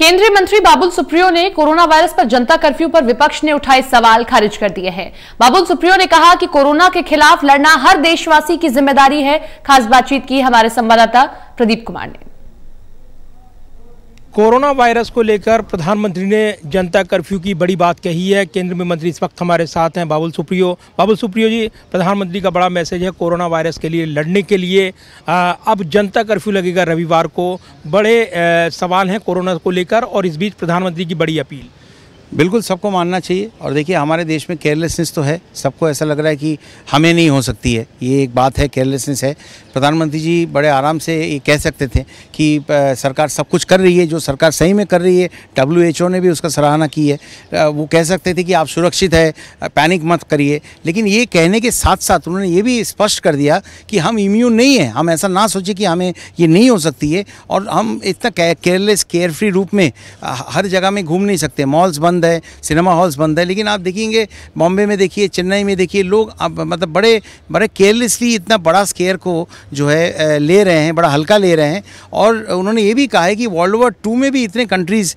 केंद्रीय मंत्री बाबुल सुप्रियो ने कोरोना वायरस पर जनता कर्फ्यू पर विपक्ष ने उठाए सवाल खारिज कर दिए हैं बाबुल सुप्रियो ने कहा कि कोरोना के खिलाफ लड़ना हर देशवासी की जिम्मेदारी है खास बातचीत की हमारे संवाददाता प्रदीप कुमार ने कोरोना वायरस को लेकर प्रधानमंत्री ने जनता कर्फ्यू की बड़ी बात कही है केंद्र में मंत्री इस वक्त हमारे साथ हैं बाबुल सुप्रियो बाबुल सुप्रियो जी प्रधानमंत्री का बड़ा मैसेज है कोरोना वायरस के लिए लड़ने के लिए आ, अब जनता कर्फ्यू लगेगा रविवार को बड़े आ, सवाल हैं कोरोना को लेकर और इस बीच प्रधानमंत्री की बड़ी अपील बिल्कुल सबको मानना चाहिए और देखिए हमारे देश में केयरलेसनेस तो है सबको ऐसा लग रहा है कि हमें नहीं हो सकती है ये एक बात है केयरलेसनेस है प्रधानमंत्री जी बड़े आराम से ये कह सकते थे कि सरकार सब कुछ कर रही है जो सरकार सही में कर रही है डब्ल्यू ने भी उसका सराहना की है वो कह सकते थे कि आप सुरक्षित है पैनिक मत करिए लेकिन ये कहने के साथ साथ उन्होंने ये भी स्पष्ट कर दिया कि हम इम्यून नहीं है हम ऐसा ना सोचें कि हमें ये नहीं हो सकती है और हम इतना केयरलेस केयरफ्री रूप में हर जगह में घूम नहीं सकते मॉल्स बंद बंद है सिनेमा हॉल्स बंद है लेकिन आप देखेंगे बॉम्बे में देखिए चेन्नई में देखिए लोग आप मतलब बड़े बड़े केयरलेसली इतना बड़ा स्केयर को जो है ले रहे हैं बड़ा हल्का ले रहे हैं और उन्होंने ये भी कहा है कि वर्ल्ड वॉर टू में भी इतने कंट्रीज़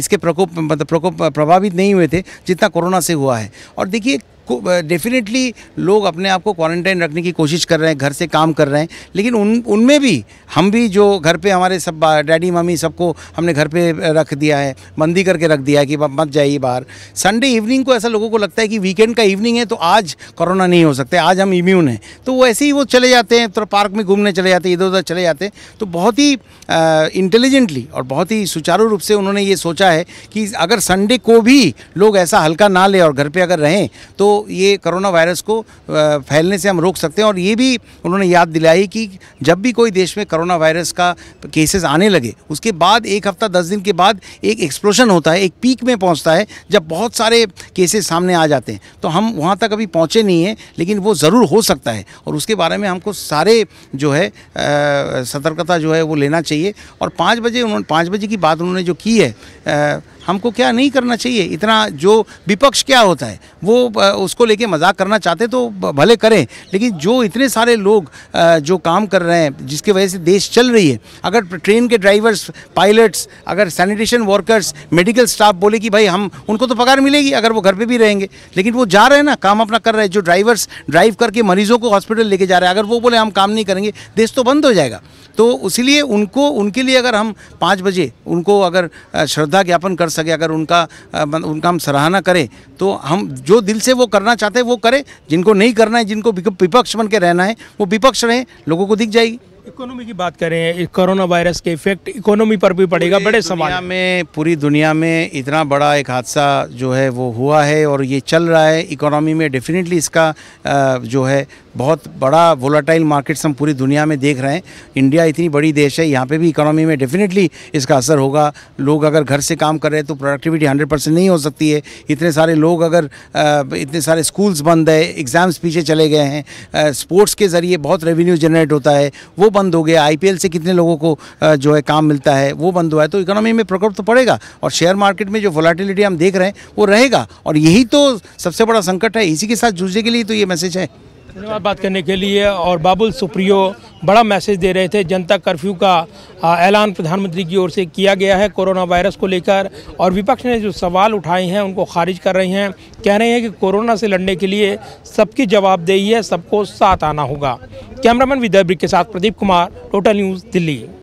इसके प्रकोप मतलब प्रकोप प्रभावित नहीं हुए थे जितना कोरोना से हुआ है और देखिए डेफिनेटली लोग अपने आप को क्वारंटाइन रखने की कोशिश कर रहे हैं घर से काम कर रहे हैं लेकिन उन उनमें भी हम भी जो घर पे हमारे सब डैडी मम्मी सबको हमने घर पे रख दिया है बंदी करके रख दिया है कि मत जाइए बाहर संडे इवनिंग को ऐसा लोगों को लगता है कि वीकेंड का इवनिंग है तो आज कोरोना नहीं हो सकते आज हम इम्यून हैं तो वो ऐसे ही वो चले जाते हैं तो पार्क में घूमने चले जाते हैं इधर उधर चले जाते हैं तो बहुत ही इंटेलिजेंटली और बहुत ही सुचारू रूप से उन्होंने ये सोचा है कि अगर संडे को भी लोग ऐसा हल्का ना ले और घर पर अगर रहें तो ये कोरोना वायरस को फैलने से हम रोक सकते हैं और ये भी उन्होंने याद दिलाई कि जब भी कोई देश में करोना वायरस का केसेस आने लगे उसके बाद एक हफ्ता दस दिन के बाद एक एक्सप्लोशन होता है एक पीक में पहुंचता है जब बहुत सारे केसेस सामने आ जाते हैं तो हम वहाँ तक अभी पहुँचे नहीं हैं लेकिन वो ज़रूर हो सकता है और उसके बारे में हमको सारे जो है सतर्कता जो है वो लेना चाहिए और पाँच बजे उन्होंने पाँच बजे की बात उन्होंने जो की है आ, हमको क्या नहीं करना चाहिए इतना जो विपक्ष क्या होता है वो उसको लेके मजाक करना चाहते तो भले करें लेकिन जो इतने सारे लोग जो काम कर रहे हैं जिसकी वजह से देश चल रही है अगर ट्रेन के ड्राइवर्स पायलट्स अगर सैनिटेशन वर्कर्स मेडिकल स्टाफ बोले कि भाई हम उनको तो पगार मिलेगी अगर वो घर पर भी रहेंगे लेकिन वो जा रहे हैं ना काम अपना कर रहे हैं जो ड्राइवर्स ड्राइव करके मरीजों को हॉस्पिटल लेके जा रहे हैं अगर वो बोले हम काम नहीं करेंगे देश तो बंद हो जाएगा तो इसीलिए उनको उनके लिए अगर हम पाँच बजे उनको अगर श्रद्धा ज्ञापन कर सके अगर उनका उनका हम सराहना करें तो हम जो दिल से वो करना चाहते हैं वो करें जिनको नहीं करना है जिनको विपक्ष बन के रहना है वो विपक्ष रहे लोगों को दिख जाएगी इकोनॉमी की बात करें कोरोना वायरस के इफेक्ट इकोनॉमी पर भी पड़ेगा बड़े समाज में पूरी दुनिया में इतना बड़ा एक हादसा जो है वो हुआ है और ये चल रहा है इकोनॉमी में डेफिनेटली इसका जो है बहुत बड़ा वोलाटाइल मार्केट्स हम पूरी दुनिया में देख रहे हैं इंडिया इतनी बड़ी देश है यहाँ पे भी इकोनॉमी में डेफिनेटली इसका असर होगा लोग अगर घर से काम कर रहे हैं तो प्रोडक्टिविटी हंड्रेड परसेंट नहीं हो सकती है इतने सारे लोग अगर इतने सारे स्कूल्स बंद है एग्ज़ाम्स पीछे चले गए हैं स्पोर्ट्स के ज़रिए बहुत रेवेन्यू जनरेट होता है वो बंद हो गया आई से कितने लोगों को जो है काम मिलता है वो बंद हुआ है तो इकोनॉमी में प्रकोप तो पड़ेगा और शेयर मार्केट में जो वोलाटिलिटी हम देख रहे हैं वो रहेगा और यही तो सबसे बड़ा संकट है इसी के साथ जूझने के लिए तो ये मैसेज है धन्यवाद बात करने के लिए और बाबुल सुप्रियो बड़ा मैसेज दे रहे थे जनता कर्फ्यू का ऐलान प्रधानमंत्री की ओर से किया गया है कोरोना वायरस को लेकर और विपक्ष ने जो सवाल उठाए हैं उनको खारिज कर रहे हैं कह रहे हैं कि कोरोना से लड़ने के लिए सबकी जवाबदेही है सबको साथ आना होगा कैमरामैन विदर्भ के साथ प्रदीप कुमार टोटल न्यूज़ दिल्ली